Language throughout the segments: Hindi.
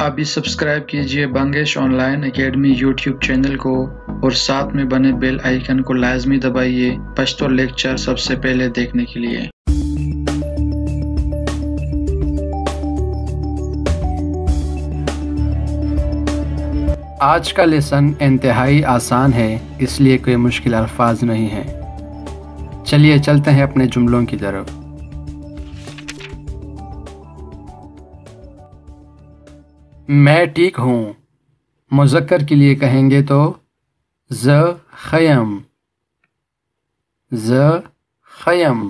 अभी सब्सक्राइब कीजिए Bangesh online academy YouTube channel को और साथ में बने बेल आइकन को लाजमी दबाइए पश्तो लेक्चर सबसे पहले देखने के लिए आज का लेसन इंतहाई आसान है इसलिए कोई मुश्किल अल्फाज नहीं है चलिए चलते हैं अपने जुमलों की तरफ मैं ठीक हूँ मुजक्कर के लिए कहेंगे तो ज खयम ज खयम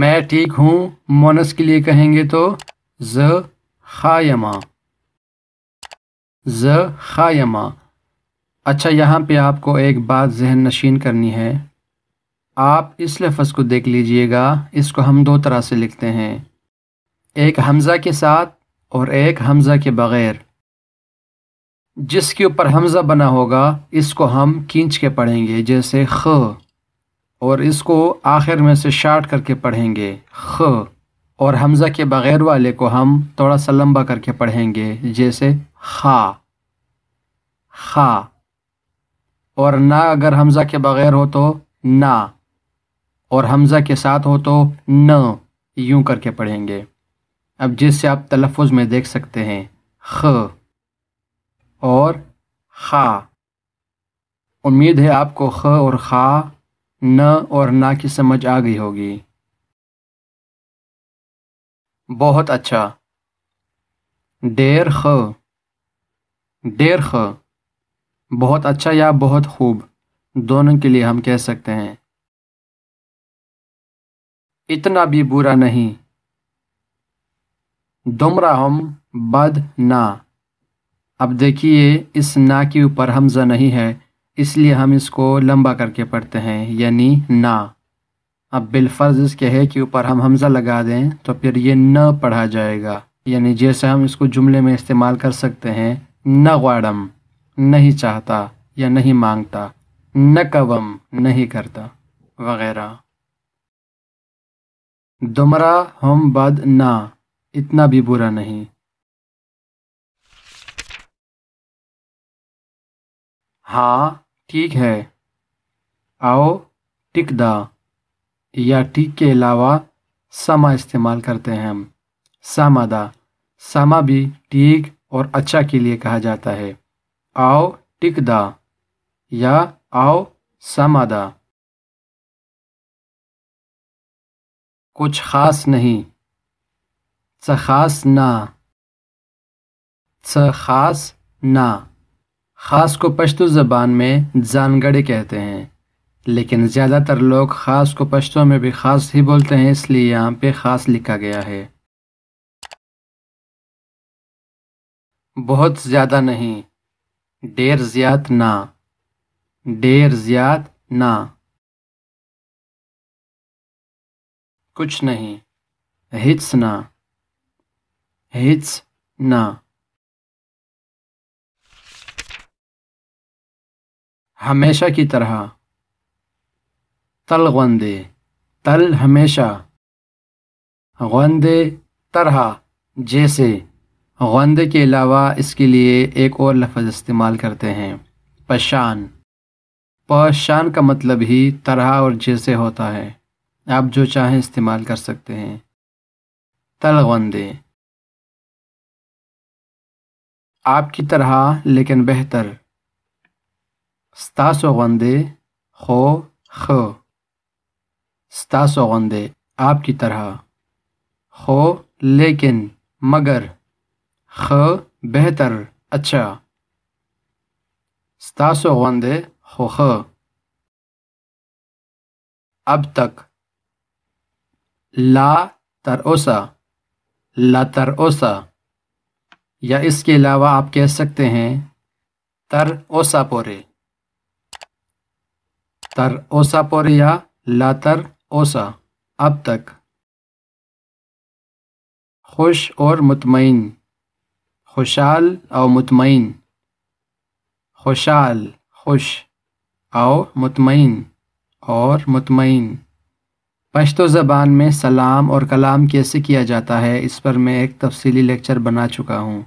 मैं ठीक हूँ मोनस के लिए कहेंगे तो ज खायमा ज खायमा अच्छा यहाँ पे आपको एक बात जहन नशीन करनी है आप इस लफ्ज़ को देख लीजिएगा इसको हम दो तरह से लिखते हैं एक हमज़ा के साथ और एक हमज़ा के बग़ैर जिसके ऊपर हमज़ा बना होगा इसको हम खींच के पढ़ेंगे जैसे ख और इसको आखिर में से शार्ट करके पढ़ेंगे ख और हमज़ा के बग़ैर वाले को हम थोड़ा सा लंबा करके पढ़ेंगे जैसे खा खा और ना अगर हमज़ा के बग़ैर हो तो ना और हमज़ा के साथ हो तो न यूं करके पढ़ेंगे अब जैसे आप तलफ़ में देख सकते हैं ख और खा उम्मीद है आपको ख और खा न और ना की समझ आ गई होगी बहुत अच्छा डेर ख डेर ख बहुत अच्छा या बहुत खूब दोनों के लिए हम कह सकते हैं इतना भी बुरा नहीं दुमराहम बद ना अब देखिए इस ना के ऊपर हमजा नहीं है इसलिए हम इसको लंबा करके पढ़ते हैं यानी ना अब बिलफर्ज इसके है के ऊपर हम हमजा लगा दें तो फिर ये न पढ़ा जाएगा यानी जैसे हम इसको जुमले में इस्तेमाल कर सकते हैं न वाड़म नहीं चाहता या नहीं मांगता न कवम नहीं करता वगैरह दुमरा हम बद ना इतना भी बुरा नहीं हाँ ठीक है आओ दा या टिक के अलावा समा इस्तेमाल करते हैं हम दा सामा भी ठीक और अच्छा के लिए कहा जाता है आओ दा या आओ समादा कुछ ख़ास नहीं खास चखासना ख़ास ना खास को पश्तो ज़बान में जानगड़े कहते हैं लेकिन ज़्यादातर लोग खास को पश्तो में भी खास ही बोलते हैं इसलिए यहाँ पे खास लिखा गया है बहुत ज़्यादा नहीं डेर ज़्यात ना डेर ज़्यात ना कुछ नहीं हिच ना It's ना हमेशा की तरह तल गंदे तल हमेशा गंदे तरह जैसे गंदे के अलावा इसके लिए एक और लफ्ज़ इस्तेमाल करते हैं पशान पशान का मतलब ही तरह और जैसे होता है आप जो चाहें इस्तेमाल कर सकते हैं तल गंदे आपकी तरह लेकिन बेहतर स्तासो गंदे खो ख स्तासो गंदे आपकी तरह खो लेकिन मगर ख बेहतर अच्छा स्तासो गंदे खो ख अब तक ला तर ला तर या इसके अलावा आप कह सकते हैं तर ओसापोरे तर ओसापोरे या लातर ओसा अब तक खुश और मुतमिन खुशहाल और मुतमिन खुशहाल खुश और मुतमिन और मुतमिन पश्तो ज़बान में सलाम और कलाम कैसे किया जाता है इस पर मैं एक तफसीली लेक्चर बना चुका हूँ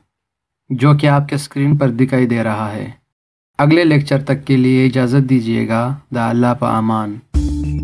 जो कि आपके स्क्रीन पर दिखाई दे रहा है अगले लेक्चर तक के लिए इजाज़त दीजिएगा द अल्लाह पामान